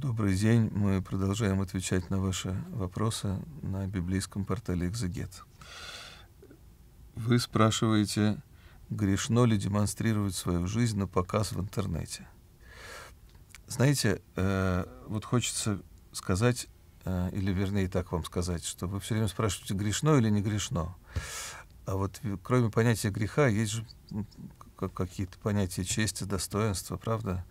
Добрый день. Мы продолжаем отвечать на ваши вопросы на библейском портале «Экзегет». Вы спрашиваете, грешно ли демонстрировать свою жизнь на показ в интернете. Знаете, э, вот хочется сказать, э, или вернее так вам сказать, что вы все время спрашиваете, грешно или не грешно. А вот кроме понятия греха есть же какие-то понятия чести, достоинства, правда? Правда?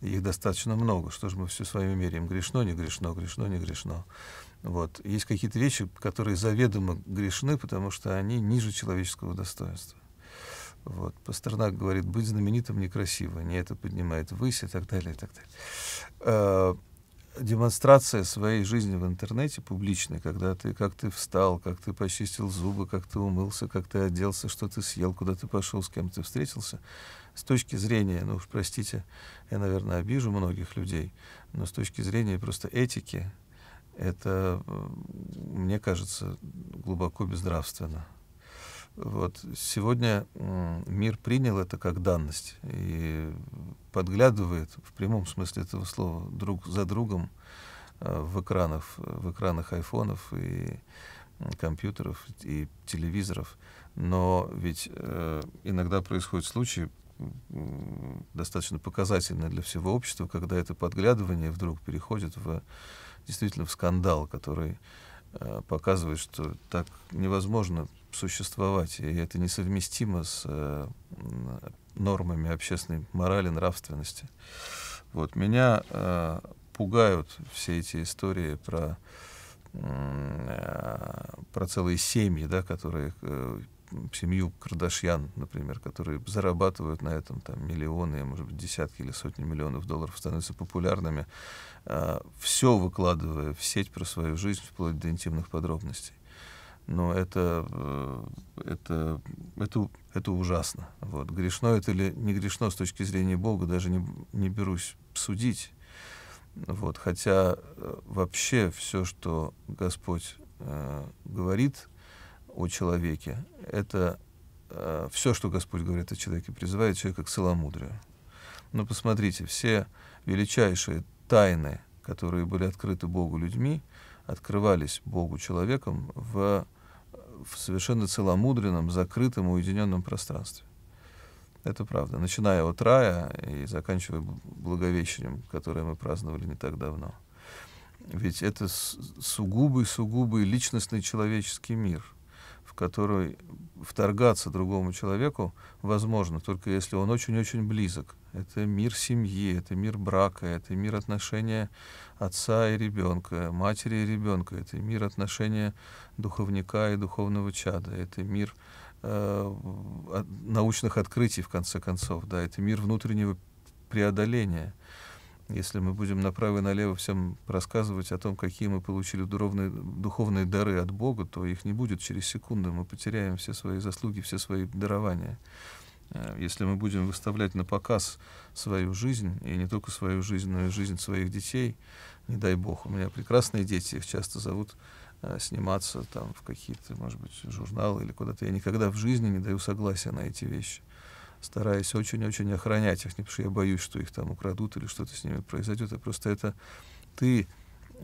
их достаточно много. Что же мы все с вами меряем? Грешно, не грешно, грешно, не грешно. Вот. Есть какие-то вещи, которые заведомо грешны, потому что они ниже человеческого достоинства. Вот. Пастернак говорит, быть знаменитым некрасиво, не это поднимает высь и так далее, и так далее. Э, демонстрация своей жизни в интернете публичной, когда ты как ты встал, как ты почистил зубы, как ты умылся, как ты оделся, что ты съел, куда ты пошел, с кем ты встретился, с точки зрения, ну уж простите, я, наверное, обижу многих людей, но с точки зрения просто этики, это, мне кажется, глубоко бездравственно. Вот. Сегодня мир принял это как данность и подглядывает в прямом смысле этого слова друг за другом э, в экранах, в экранах айфонов и компьютеров и телевизоров. Но ведь э, иногда происходят случаи, достаточно показательные для всего общества, когда это подглядывание вдруг переходит в действительно в скандал, который Э, показывает, что так невозможно существовать, и это несовместимо с э, нормами общественной морали, нравственности. Вот. Меня э, пугают все эти истории про, э, про целые семьи, да, которые э, семью Кардашьян, например, которые зарабатывают на этом там, миллионы, может быть, десятки или сотни миллионов долларов, становятся популярными, э, а, все выкладывая в сеть про свою жизнь, вплоть до интимных подробностей. Но это, э, это, это, это ужасно. Вот. Грешно это или не грешно с точки зрения Бога, даже не, не берусь судить. Вот. Хотя э, вообще все, что Господь э, говорит о человеке — это э, все, что Господь говорит о человеке, призывает человека к целомудрию. Но посмотрите, все величайшие тайны, которые были открыты Богу людьми, открывались Богу человеком в, в совершенно целомудренном, закрытом, уединенном пространстве. Это правда. Начиная от рая и заканчивая Благовещением, которое мы праздновали не так давно. Ведь это сугубый-сугубый личностный человеческий мир — который вторгаться другому человеку возможно, только если он очень-очень близок. Это мир семьи, это мир брака, это мир отношения отца и ребенка, матери и ребенка, это мир отношения духовника и духовного чада, это мир э, научных открытий, в конце концов, да, это мир внутреннего преодоления если мы будем направо и налево всем рассказывать о том, какие мы получили духовные, духовные дары от Бога, то их не будет через секунду. Мы потеряем все свои заслуги, все свои дарования. Э, если мы будем выставлять на показ свою жизнь, и не только свою жизнь, но и жизнь своих детей, не дай бог, у меня прекрасные дети, их часто зовут э, сниматься там в какие-то, может быть, журналы или куда-то. Я никогда в жизни не даю согласия на эти вещи стараюсь очень-очень охранять их, не потому что я боюсь, что их там украдут или что-то с ними произойдет, а просто это ты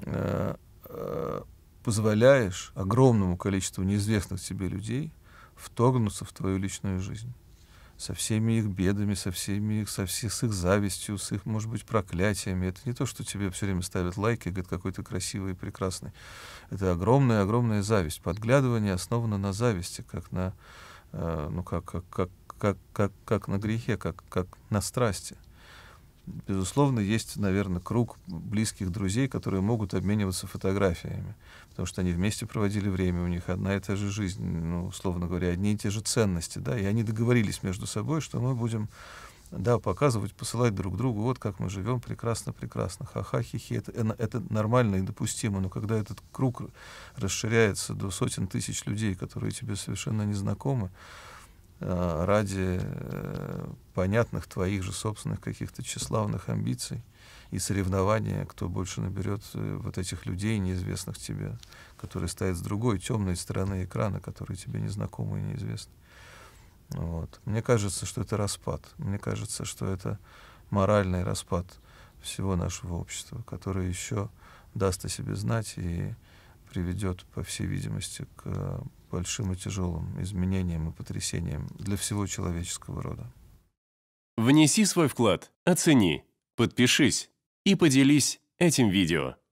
э, э, позволяешь огромному количеству неизвестных тебе людей вторгнуться в твою личную жизнь со всеми их бедами, со всеми их, со всех, с их завистью, с их, может быть, проклятиями. Это не то, что тебе все время ставят лайки и говорят, какой ты красивый и прекрасный. Это огромная-огромная зависть. Подглядывание основано на зависти, как на, э, ну, как, как, как, как, как, как на грехе, как, как на страсти. Безусловно, есть, наверное, круг близких друзей, которые могут обмениваться фотографиями, потому что они вместе проводили время, у них одна и та же жизнь, ну, условно говоря, одни и те же ценности, да, и они договорились между собой, что мы будем да, показывать, посылать друг другу, вот как мы живем, прекрасно, прекрасно, ха-ха, хи хи это, э, это нормально и допустимо, но когда этот круг расширяется до сотен тысяч людей, которые тебе совершенно не знакомы, Э, ради э, понятных твоих же собственных каких-то тщеславных амбиций и соревнования, кто больше наберет э, вот этих людей, неизвестных тебе, которые стоят с другой темной стороны экрана, которые тебе незнакомы и неизвестны. Вот. Мне кажется, что это распад. Мне кажется, что это моральный распад всего нашего общества, который еще даст о себе знать и приведет, по всей видимости, к э, большим и тяжелым изменениям и потрясениям для всего человеческого рода. Внеси свой вклад, оцени, подпишись и поделись этим видео.